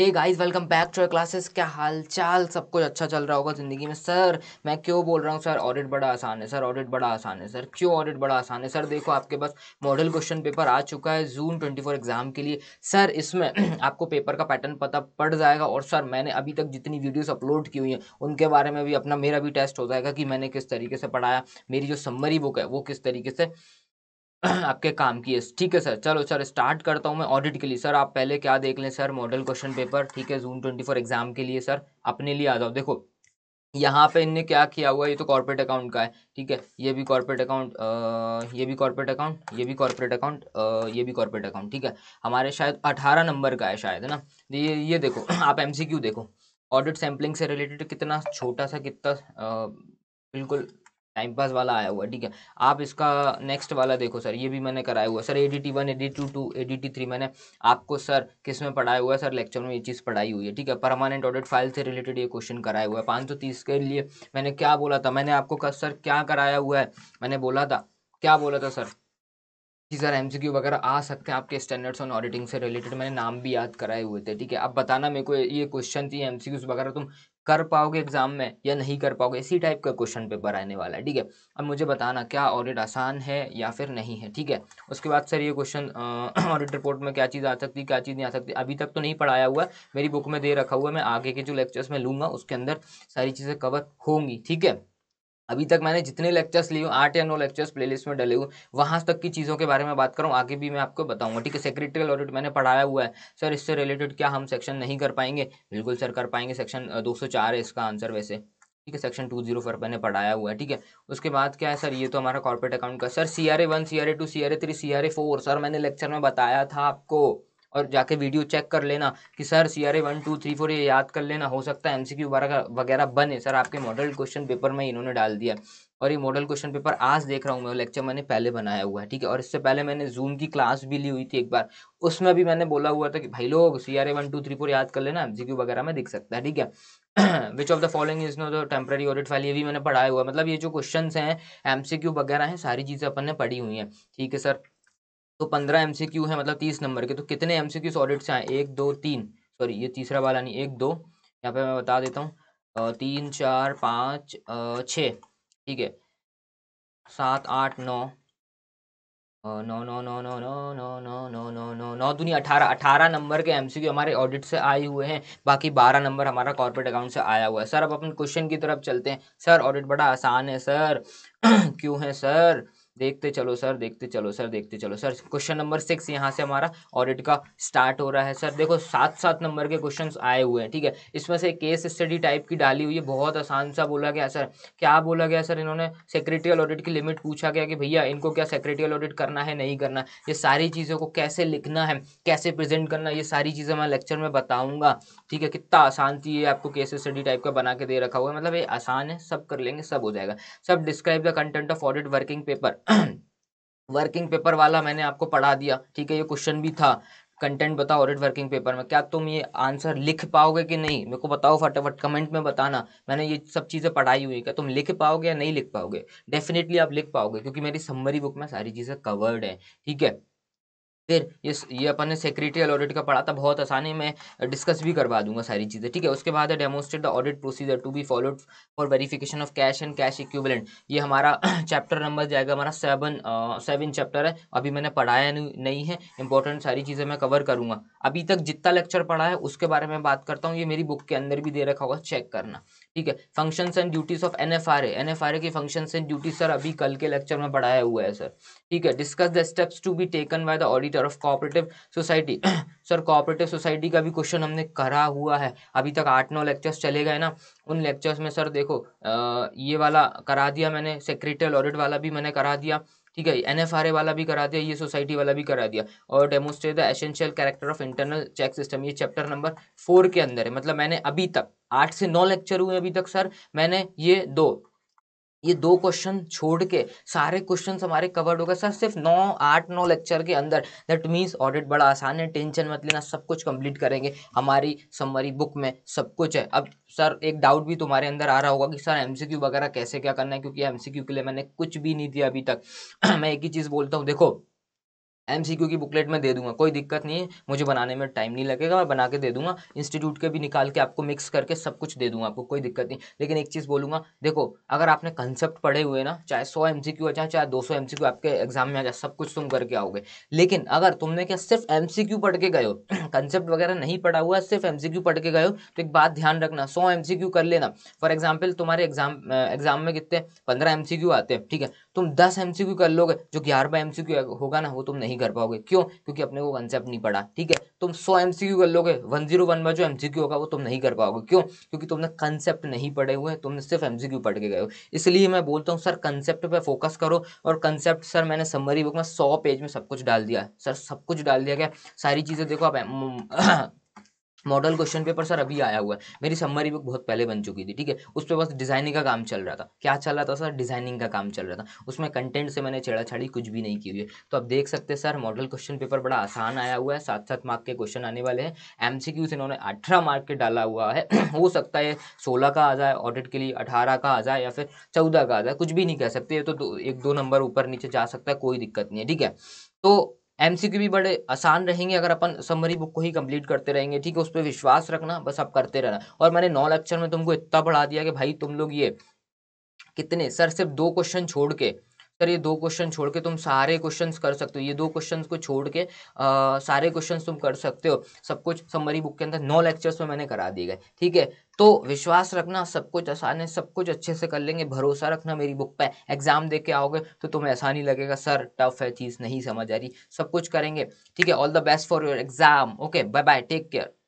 hey guys welcome back to classes क्या हाल चाल सब कुछ अच्छा चल रहा होगा ज़िंदगी में सर मैं क्यों बोल रहा हूँ सर ऑडिट बड़ा आसान है सर ऑडिट बड़ा आसान है सर क्यों ऑडिट बड़ा आसान है सर देखो आपके पास मॉडल क्वेश्चन पेपर आ चुका है जून ट्वेंटी फोर एग्जाम के लिए सर इसमें आपको पेपर का पैटर्न पता पड़ जाएगा और सर मैंने अभी तक जितनी वीडियोज़ अपलोड की हुई हैं उनके बारे में भी अपना मेरा भी टेस्ट हो जाएगा कि मैंने किस तरीके से पढ़ाया मेरी जो सम्मरी बुक है वो किस तरीके से आपके काम की है ठीक है सर चलो सर स्टार्ट करता हूँ मैं ऑडिट के लिए सर आप पहले क्या देख लें सर मॉडल क्वेश्चन पेपर ठीक है जून ट्वेंटी फोर एग्जाम के लिए सर अपने लिए आ जाओ देखो यहाँ पे इनने क्या किया हुआ है ये तो कॉर्पोरेट अकाउंट का है ठीक है ये भी कॉर्पोरेट अकाउंट ये भी कॉर्पोरेट अकाउंट ये भी कॉर्पोरेट अकाउंट ये भी कॉर्पोरेट अकाउंट ठीक है हमारे शायद अठारह नंबर का है शायद है ना ये ये देखो आप एम देखो ऑडिट सैम्पलिंग से रिलेटेड कितना छोटा सा कितना बिल्कुल टाइम पास वाला आया हुआ है ठीक है आप इसका नेक्स्ट वाला देखो सर ये भी मैंने कराया हुआ sir A D T one A D two two A D T three मैंने आपको सर किस में पढ़ाया हुआ है सर लेक्चर में ये चीज़ पढ़ाई हुई है ठीक है परमानेंट ऑडिट फाइल से रिलेटेड ये क्वेश्चन कराया हुआ है पाँच सौ तीस के लिए मैंने क्या बोला था मैंने आपको कहा सर क्या कराया हुआ है मैंने बोला था क्या बोला था सर कि सर एम वगैरह आ सकते हैं आपके स्टैंडर्ड्स ऑन ऑडिटिंग से रिलेटेड मैंने नाम भी याद कराए हुए थे ठीक है अब बताना मेरे को ये क्वेश्चन थी एम वगैरह तुम कर पाओगे एग्जाम में या नहीं कर पाओगे इसी टाइप का क्वेश्चन पेपर आने वाला है ठीक है अब मुझे बताना क्या ऑडिट आसान है या फिर नहीं है ठीक है उसके बाद सर ये क्वेश्चन ऑडिट रिपोर्ट में क्या चीज़ आ सकती क्या चीज़ नहीं आ सकती अभी तक तो नहीं पढ़ाया हुआ मेरी बुक में दे रखा हुआ मैं आगे के जो लेक्चर्स में लूँगा उसके अंदर सारी चीज़ें कवर होंगी ठीक है अभी तक मैंने जितने लेक्चर्स लिए हूँ आठ या नौ लेक्चर्स प्लेलिस्ट में डले हुए वहाँ तक की चीज़ों के बारे में बात करूँ आगे भी मैं आपको बताऊँगा ठीक है सेक्रेटरियल ऑडिट मैंने पढ़ाया हुआ है सर इससे रिलेटेड क्या हम सेक्शन नहीं कर पाएंगे बिल्कुल सर कर पाएंगे सेक्शन दो है इसका आंसर वैसे ठीक है सेक्शन टू जीरो फोर मैंने पढ़ाया हुआ है ठीक है उसके बाद क्या है सर ये तो हमारा कॉर्पोरेट अकाउंट का sir C R A one C R A two C R A three C R A four sir मैंने लेक्चर में बताया था आपको और जाके वीडियो चेक कर लेना कि sir C R A one two three four ये याद कर लेना हो सकता है एम सी क्यू वगैरह बने सर आपके मॉडल क्वेश्चन पेपर में इन्होंने डाल दिया और ये मॉडल क्वेश्चन पेपर आज देख रहा हूँ मैं लेक्चर मैंने पहले बनाया हुआ है ठीक है और इससे पहले मैंने जूम की क्लास भी ली हुई थी एक बार उसमें भी मैंने बोला हुआ था कि भाई लोग C R A one two three four याद कर लेना एम सी क्यू वगैरह में दिख सकता है ठीक है which of the following is no the temporary audit file ये भी मैंने पढ़ाया हुआ मतलब ये जो क्वेश्चन हैं एम सी क्यू वगैरह हैं सारी चीज़ें अपन ने पढ़ी हुई हैं ठीक है सर तो पंद्रह एम है मतलब तीस नंबर के तो कितने एम सी ऑडिट से आए एक दो तीन सॉरी ये तीसरा वाला नहीं एक दो यहाँ पे मैं बता देता हूँ तीन चार पाँच छ ठीक है सात आठ नौ नौ नौ नौ नौ नौ नौ नौ नौ नौ नौ नौ दुनिया अठारह अठारह नंबर के एमसीक्यू हमारे ऑडिट से आए हुए हैं बाकी बारह नंबर हमारा कॉर्पोरेट अकाउंट से आया हुआ है सर अब अपन क्वेश्चन की तरफ चलते हैं सर ऑडिट बड़ा आसान है सर क्यों है सर देखते चलो सर देखते चलो सर देखते चलो सर क्वेश्चन नंबर सिक्स यहाँ से हमारा ऑडिट का स्टार्ट हो रहा है सर देखो सात सात नंबर के क्वेश्चन आए हुए हैं ठीक है इसमें से केस स्टडी टाइप की डाली हुई है बहुत आसान सा बोला गया सर क्या बोला गया सर इन्होंने सेक्रेटरियल ऑडिट की लिमिट पूछा गया कि भैया इनको क्या सेक्रेटरियल ऑडिट करना है नहीं करना ये सारी चीज़ों को कैसे लिखना है कैसे प्रेजेंट करना ये सारी चीज़ें मैं लेक्चर में बताऊँगा ठीक है कितना आसान थी ये आपको केस स्टडी टाइप का बना के दे रखा हुआ है मतलब ये आसान है सब कर लेंगे सब हो जाएगा सब describe the content of audit working paper working paper वाला मैंने आपको पढ़ा दिया ठीक है ये क्वेश्चन भी था कंटेंट बताओ ऑडिट वर्किंग पेपर में क्या तुम ये आंसर लिख पाओगे कि नहीं मेरे को बताओ फटाफट कमेंट में बताना मैंने ये सब चीज़ें पढ़ाई हुई क्या तुम लिख पाओगे या नहीं लिख पाओगे डेफिनेटली आप लिख पाओगे क्योंकि मेरी समरी बुक में सारी चीज़ें कवर्ड है ठीक है फिर ये ये अपन ने सेक्रेटरियल ऑडिट का पढ़ा था बहुत आसानी में डिस्कस भी करवा दूंगा सारी चीज़ें ठीक है उसके बाद है demonstrate the audit procedure to be followed for verification of cash and cash equivalent ये हमारा चैप्टर नंबर जाएगा हमारा सेवन सेवन चैप्टर है अभी मैंने पढ़ाया नहीं है इंपॉर्टेंट सारी चीज़ें मैं कवर करूँगा अभी तक जितना लेक्चर पढ़ा है उसके बारे में बात करता हूँ ये मेरी बुक के अंदर भी दे रखा होगा चेक करना ठीक है functions and duties of N F R N F R A की फंक्शंस एंड ड्यूटी सर अभी कल के लेक्चर में पढ़ाया हुआ है सर ठीक है discuss the steps to be taken by the auditor structure of cooperative society sir cooperative society का भी क्वेश्चन हमने करा हुआ है अभी तक आठ नौ लेक्चर्स चले गए ना उन लेक्चर्स में सर देखो आ, ये वाला करा दिया मैंने सेक्रेटरी ऑडिट वाला भी मैंने करा दिया ठीक है एन एफ आर ए वाला भी करा दिया ये सोसाइटी वाला भी करा दिया और demonstrate the essential character of internal check system ये चैप्टर नंबर फोर के अंदर है मतलब मैंने अभी तक आठ से नौ लेक्चर हुए अभी तक सर मैंने ये दो ये दो क्वेश्चन छोड़ के सारे क्वेश्चन हमारे कवर्ड हो गए सर सिर्फ नौ आठ नौ लेक्चर के अंदर दैट मीन्स ऑडिट बड़ा आसान है टेंशन मत लेना सब कुछ कंप्लीट करेंगे हमारी समरी बुक में सब कुछ है अब सर एक डाउट भी तुम्हारे अंदर आ रहा होगा कि सर एमसीक्यू वगैरह कैसे क्या करना है क्योंकि एमसीक्यू के लिए मैंने कुछ भी नहीं दिया अभी तक मैं एक ही चीज़ बोलता हूँ देखो एमसीक्यू की बुकलेट में दे दूंगा कोई दिक्कत नहीं है मुझे बनाने में टाइम नहीं लगेगा मैं बना के दे दूंगा इंस्टीट्यूट के भी निकाल के आपको मिक्स करके सब कुछ दे दूंगा आपको कोई दिक्कत नहीं लेकिन एक चीज़ बोलूँगा देखो अगर आपने कंसेप्ट पढ़े हुए ना चाहे सौ एम सी क्यू आ जाए चाहे दो सौ एम सी क्यू आपके एग्जाम में आ जाए सब कुछ तुम करके आओगे लेकिन अगर तुमने क्या सिर्फ एम सी क्यू पढ़ के गए हो कंसेप्ट वगैरह नहीं पढ़ा हुआ सिर्फ एम सी क्यू पढ़ के गए हो तो एक बात ध्यान रखना सौ एम सी क्यू कर लेना फॉर एग्जाम्पल तुम्हारे एग्जाम एग्जाम में कितने पंद्रह एम सी क्यू आते हैं ठीक है तुम दस एम सी क्यू कर लोगे जो ग्यारह एम सी क्यू होगा ना वो तुम नहीं नहीं कर पाओगे क्यों क्योंकि अपने को कंसेप्ट नहीं पड़ा ठीक है तुम सौ एम कर लोगे वन जीरो वन में जो एम होगा वो तुम नहीं कर पाओगे क्यों क्योंकि तुमने कंसेप्ट नहीं पढ़े हुए तुमने सिर्फ एम पढ़ के गए हो इसलिए मैं बोलता हूँ सर कंसेप्ट पर फोकस करो और कंसेप्ट सर मैंने समरी बुक में सौ पेज में सब कुछ डाल दिया सर सब कुछ डाल दिया गया सारी चीज़ें देखो आप हाँ, मॉडल क्वेश्चन पेपर सर अभी आया हुआ है मेरी समरी बुक बहुत पहले बन चुकी थी ठीक है उस पर बस डिजाइनिंग का काम चल रहा था क्या चल रहा था सर डिजाइनिंग का काम चल रहा था उसमें कंटेंट से मैंने छेड़ाछाड़ी कुछ भी नहीं की हुई है तो आप देख सकते हैं सर मॉडल क्वेश्चन पेपर बड़ा आसान आया हुआ है सात सात मार्क के क्वेश्चन आने वाले हैं एम इन्होंने अठारह मार्क के डाला हुआ है हो सकता है सोलह का आ जाए ऑडिट के लिए अठारह का आ जाए या फिर चौदह का आ जाए कुछ भी नहीं कह सकते तो एक दो नंबर ऊपर नीचे जा सकता है कोई दिक्कत नहीं है ठीक है तो एमसीक्यू भी बड़े आसान रहेंगे अगर अपन समरी बुक को ही कंप्लीट करते रहेंगे ठीक है उस पर विश्वास रखना बस आप करते रहना और मैंने नौ लेक्चर में तुमको इतना पढ़ा दिया कि भाई तुम लोग ये कितने सर सिर्फ दो क्वेश्चन छोड़ के सर ये दो क्वेश्चन छोड़ के तुम सारे क्वेश्चंस कर सकते हो ये दो क्वेश्चंस को छोड़ के आ, सारे क्वेश्चंस तुम कर सकते हो सब कुछ समरी बुक के अंदर नौ लेक्चर्स में मैंने करा दिए गए ठीक है तो विश्वास रखना सब कुछ आसान है सब कुछ अच्छे से कर लेंगे भरोसा रखना मेरी बुक पर एग्जाम दे के आओगे तो तुम्हें ही लगेगा सर टफ है चीज़ नहीं समझ आ रही सब कुछ करेंगे ठीक है all the best for your exam okay bye bye take care